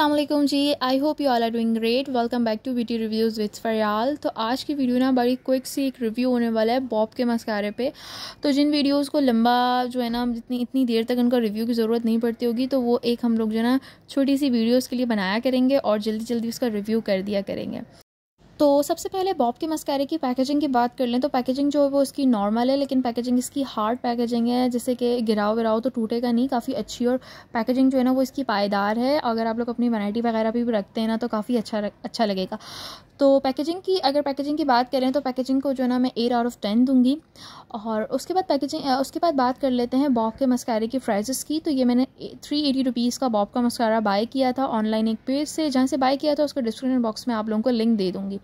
अल्लाम जी I hope you all are doing great welcome back to beauty reviews with Fariyal तो आज की वीडियो ना बड़ी क्विक सी एक रिव्यू होने वाला है बॉब के मस्कारे पे तो जिन वीडियोस को लंबा जो है ना जितनी इतनी देर तक उनका रिव्यू की ज़रूरत नहीं पड़ती होगी तो वो एक हम लोग जो है ना छोटी सी वीडियोज़ के लिए बनाया करेंगे और जल्दी जल्दी उसका रिव्यू कर दिया करेंगे तो सबसे पहले बॉब के मस्कारे की पैकेजिंग की बात कर लें तो पैकेजिंग जो है वो इसकी नॉर्मल है लेकिन पैकेजिंग इसकी हार्ड पैकेजिंग है जैसे कि गिराव विराव तो टूटेगा नहीं काफ़ी अच्छी और पैकेजिंग जो है ना वो इसकी पायदार है अगर आप लोग अपनी वैराइटी वगैरह भी रखते हैं ना तो काफ़ी अच्छा अच्छा लगेगा तो पैकेजिंग की अगर पैकेजिंग की बात करें तो पैकेजिंग को जो है ना मैं एट आउट ऑफ टेन दूंगी और उसके बाद पैकेजिंग उसके बाद बात कर लेते हैं बॉब के मस्कारे की प्राइजेस की तो ये मैंने थ्री एटी रुपीज़ का बॉब का मस्कारा बाय किया था ऑनलाइन एक पेज से जहाँ से बाय किया था उसका डिस्क्रिप्शन बॉक्स में आप लोगों को लिंक दे दूँगी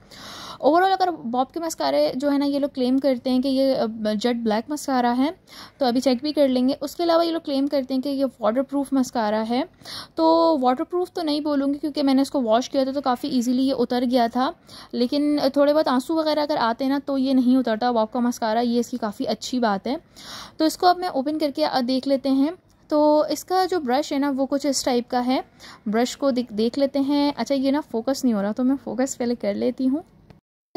ओवरऑल अगर बॉब के मस्कारे जो है ना ये लोग क्लेम करते हैं कि ये जेट ब्लैक मस्कारा है तो अभी चेक भी कर लेंगे उसके अलावा ये लोग क्लेम करते हैं कि ये वाटर प्रूफ मस्कारा है तो वाटर प्रूफ तो नहीं बोलूँगी क्योंकि मैंने इसको वॉश किया था तो काफ़ी ईजिली ये उतर गया था लेकिन थोड़े बहुत आंसू वगैरह अगर आते हैं ना तो ये नहीं उतरता बॉब का मस्कारा ये इसकी काफ़ी अच्छी बात है तो इसको अब मैं ओपन करके देख लेते हैं तो इसका जो ब्रश है ना वो कुछ इस टाइप का है ब्रश को देख लेते हैं अच्छा ये ना फोकस नहीं हो रहा तो मैं फोकस पहले कर लेती हूँ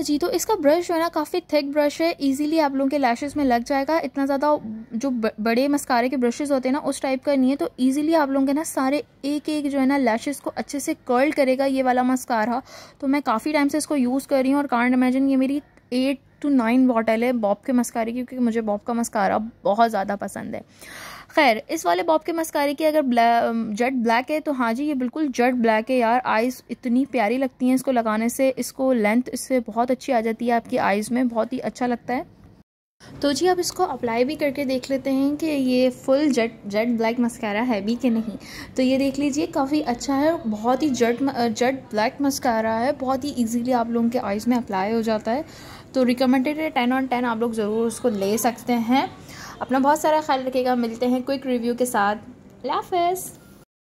जी तो इसका ब्रश जो है ना काफ़ी थिक ब्रश है इजीली आप लोगों के लैशेस में लग जाएगा इतना ज़्यादा जो बड़े मस्कारे के ब्रशेस होते हैं ना उस टाइप का नहीं है तो इजीली आप लोगों के ना सारे एक एक जो है ना लैशेस को अच्छे से कर्ल करेगा ये वाला मस्कारा तो मैं काफ़ी टाइम से इसको यूज़ कर रही हूँ और कारण इमेजिन ये मेरी एट टू नाइन बॉटल है बॉब के मस्कारे की क्योंकि मुझे बॉब का मस्कारा बहुत ज़्यादा पसंद है खैर इस वाले बॉब के मस्कारे की अगर ब्लै, जेट ब्लैक है तो हाँ जी ये बिल्कुल जेड ब्लैक है यार आइज़ इतनी प्यारी लगती हैं इसको लगाने से इसको लेंथ इससे बहुत अच्छी आ जाती है आपकी आइज़ में बहुत ही अच्छा लगता है तो जी आप इसको अप्लाई भी करके देख लेते हैं कि ये full jet jet black mascara है भी कि नहीं तो ये देख लीजिए काफ़ी अच्छा है बहुत ही जेट जेट ब्लैक मस्कारा है बहुत ही इजीली आप लोगों के आइज़ में अप्लाई हो जाता है तो रिकमेंडेड है टेन ऑन टेन आप लोग ज़रूर उसको ले सकते हैं अपना बहुत सारा ख्याल रखेगा मिलते हैं क्विक रिव्यू के साथ लाफेज